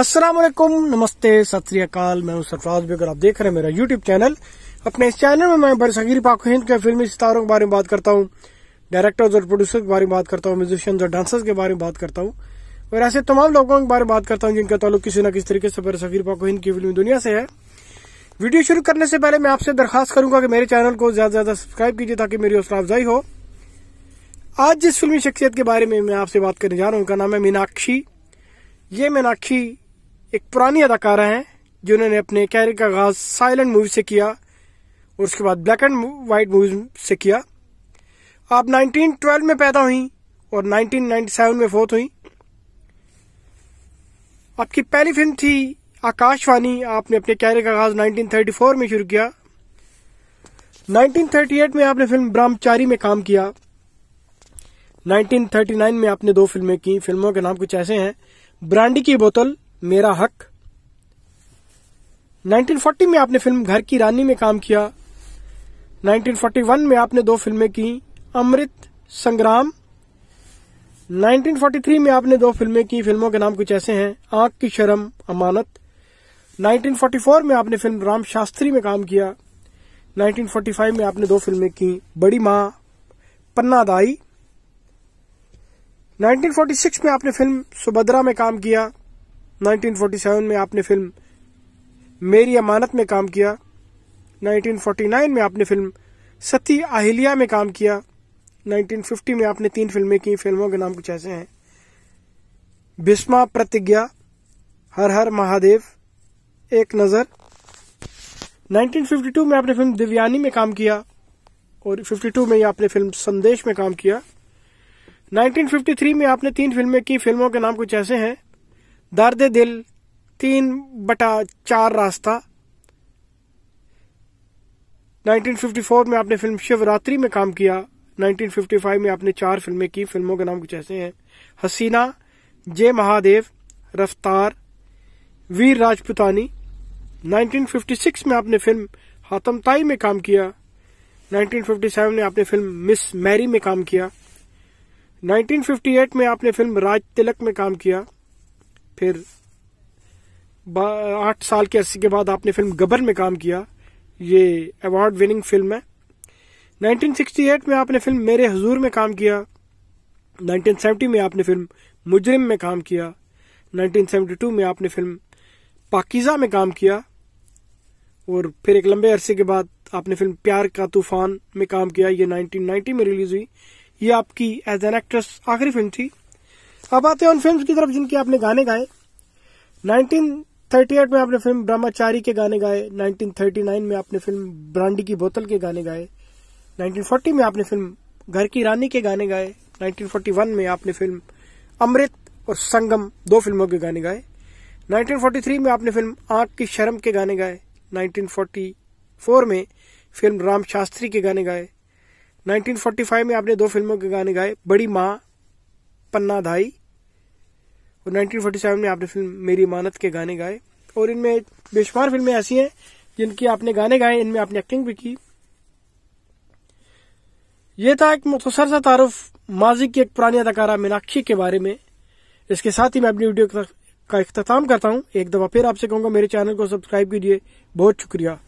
अस्सलाम वालेकुम नमस्ते सत मैं हूं सरफराज भी अगर आप देख रहे हैं मेरा यूट्यूब चैनल अपने इस चैनल में मैं बरसगीर पाक हिंद के फिल्मी सितारों के बारे में बात करता हूं डायरेक्टर्स और प्रोड्यूसर के बारे में बात करता हूं म्यूजिशियंस और डांसर्स के बारे में बात करता हूं और ऐसे तमाम लोगों के बारे में बात करता हूँ जिनका ताल्लुक किसी न किसी तरीके से बरसगीर पाक हिंद की फिल्मी दुनिया से है वीडियो शुरू करने से पहले मैं आपसे दरखास्त करूंगा कि मेरे चैनल को ज्यादा से ज्यादा सब्सक्राइब कीजिए ताकि मेरी हौसला अफजाई हो आज जिस फिल्मी शख्सियत के बारे में मैं आपसे बात करने जा रहा हूँ उनका नाम है मीनाक्षी ये मीनाक्षी एक पुरानी अदाकारा हैं जिन्होंने अपने कैरियर का आगाज साइलेंट मूवी से किया और उसके बाद ब्लैक एंड वाइट मूवी से किया आप 1912 में पैदा हुई और 1997 में फोत हुई आपकी पहली फिल्म थी आकाशवाणी आपने अपने कैरियर का आगाज 1934 में शुरू किया 1938 में आपने फिल्म ब्रह्मचारी में काम किया 1939 में आपने दो फिल्में की फिल्मों के नाम कुछ ऐसे हैं ब्रांडी की बोतल मेरा हक 1940 में आपने फिल्म घर की रानी में काम किया 1941 में आपने दो फिल्में की अमृत संग्राम 1943 में आपने दो फिल्में की फिल्मों के नाम कुछ ऐसे हैं आंख की शर्म अमानत 1944 में आपने फिल्म राम शास्त्री में काम किया 1945 में आपने दो फिल्में की बड़ी माँ पन्नादाई 1946 में आपने फिल्म सुभद्रा में काम किया 1947 में आपने फिल्म मेरी अमानत में काम किया 1949 में आपने फिल्म सती अहिल्या में काम किया 1950 में आपने तीन फिल्में की फिल्मों के नाम कुछ ऐसे हैं बिस्मा प्रतिज्ञा हर हर महादेव एक नज़र 1952 में आपने फिल्म दिव्यानी में काम किया और 52 में आपने फिल्म संदेश में काम किया 1953 में आपने तीन फिल्में की फिल्मों के नाम कुछ ऐसे हैं दर्द दिल तीन बटा चार रास्ता 1954 में आपने फिल्म शिवरात्रि में काम किया 1955 में आपने चार फिल्में की फिल्मों के नाम कुछ ऐसे हैं हसीना जय महादेव रफ्तार वीर राजपुतानी 1956 में आपने फिल्म हातमताई में काम किया 1957 में आपने फिल्म मिस मैरी में काम किया 1958 में आपने फिल्म राज तिलक में काम किया फिर आठ साल के अरसे के बाद आपने फिल्म गबर में काम किया ये अवार्ड विनिंग फिल्म है 1968 में आपने फिल्म मेरे हजूर में काम किया 1970 में आपने फिल्म मुजरिम में काम किया 1972 में आपने फिल्म पाकिज़ा में काम किया और फिर एक लंबे अरसे के बाद आपने फिल्म प्यार का तूफान में काम किया ये 1990 में रिलीज हुई ये आपकी एज एन एक्ट्रेस आखिरी फिल्म थी अब आते हैं उन फिल्म की तरफ जिनके आपने गाने गाए 1938 में आपने फिल्म ब्रह्मचारी के गाने गाए 1939 में आपने फिल्म ब्रांडी की बोतल के गाने गाए 1940 में आपने फिल्म घर की रानी के गाने गाए 1941 में आपने फिल्म अमृत और संगम दो फिल्मों के गाने गाए 1943 में आपने फिल्म आंख की शर्म के गाने गाए 1944 में फिल्म राम शास्त्री के गाने गाए 1945 में आपने दो फिल्मों के गाने गाए बड़ी माँ पन्ना धाई और 1947 में आपने फिल्म मेरी इमानत के गाने गाए और इनमें बेशुमार फिल्में ऐसी हैं जिनकी आपने गाने गाए इनमें आपने एक्टिंग भी की यह था एक मुख्तसर सा तारफ माजी की एक पुरानी अदाकारा मीनाक्षी के बारे में इसके साथ ही मैं अपनी वीडियो का अख्ताम करता हूं एक दफा फिर आपसे कहूंगा मेरे चैनल को सब्सक्राइब कीजिए बहुत शुक्रिया